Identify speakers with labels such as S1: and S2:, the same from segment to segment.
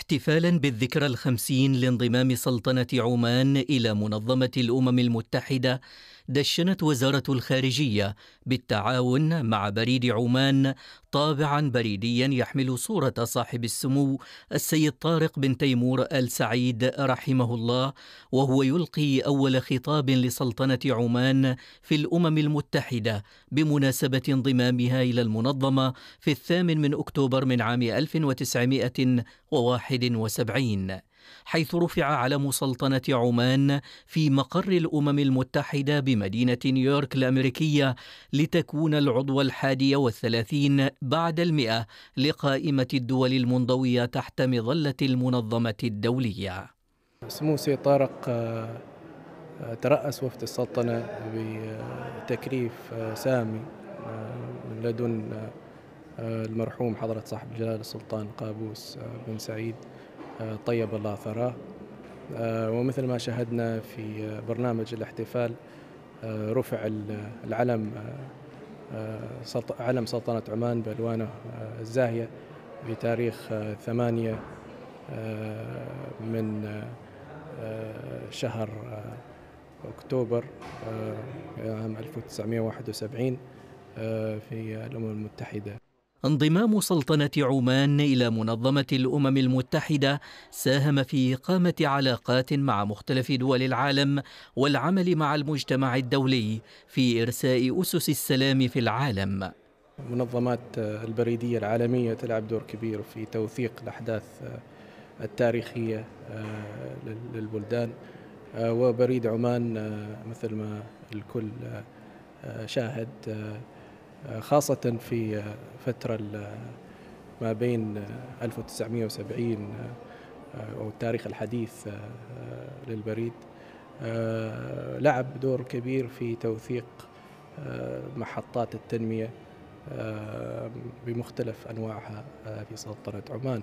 S1: احتفالا بالذكرى الخمسين لانضمام سلطنة عمان إلى منظمة الأمم المتحدة دشنت وزارة الخارجية بالتعاون مع بريد عمان طابعا بريديا يحمل صورة صاحب السمو السيد طارق بن تيمور آل سعيد رحمه الله وهو يلقي أول خطاب لسلطنة عمان في الأمم المتحدة بمناسبة انضمامها إلى المنظمة في الثامن من أكتوبر من عام 1971 حيث رفع علم سلطنة عمان في مقر الأمم المتحدة بمدينة نيويورك الأمريكية لتكون العضو الحادي والثلاثين بعد المئة لقائمة الدول المنضوية تحت مظلة المنظمة الدولية
S2: سمو سي طارق آه، آه، ترأس وفد السلطنة بتكريف آه، سامي من لدن المرحوم حضرة صاحب جلالة السلطان قابوس بن سعيد طيب الله ثراه آه، ومثل ما شاهدنا في برنامج الاحتفال آه، رفع العلم آه، علم سلطنة عمان بألوانه الزاهية بتاريخ ثمانية من شهر أكتوبر عام 1971 في الأمم المتحدة
S1: انضمام سلطنة عمان إلى منظمة الأمم المتحدة ساهم في إقامة علاقات مع مختلف دول العالم والعمل مع المجتمع الدولي في إرساء أسس السلام في العالم.
S2: منظمات البريدية العالمية تلعب دور كبير في توثيق الأحداث التاريخية آه، للبلدان آه، وبريد عمان آه، مثل ما الكل شاهد خاصة في الفترة ما بين 1970 آه، أو التاريخ الحديث آه، آه، للبريد لعب دور كبير في توثيق محطات التنمية بمختلف أنواعها في سلطنة عمان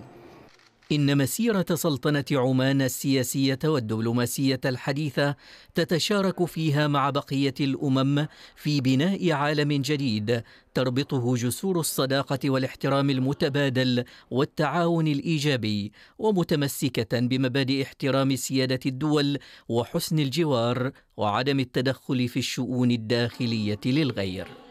S1: إن مسيرة سلطنة عمان السياسية والدبلوماسية الحديثة تتشارك فيها مع بقية الأمم في بناء عالم جديد تربطه جسور الصداقة والاحترام المتبادل والتعاون الإيجابي ومتمسكة بمبادئ احترام سيادة الدول وحسن الجوار وعدم التدخل في الشؤون الداخلية للغير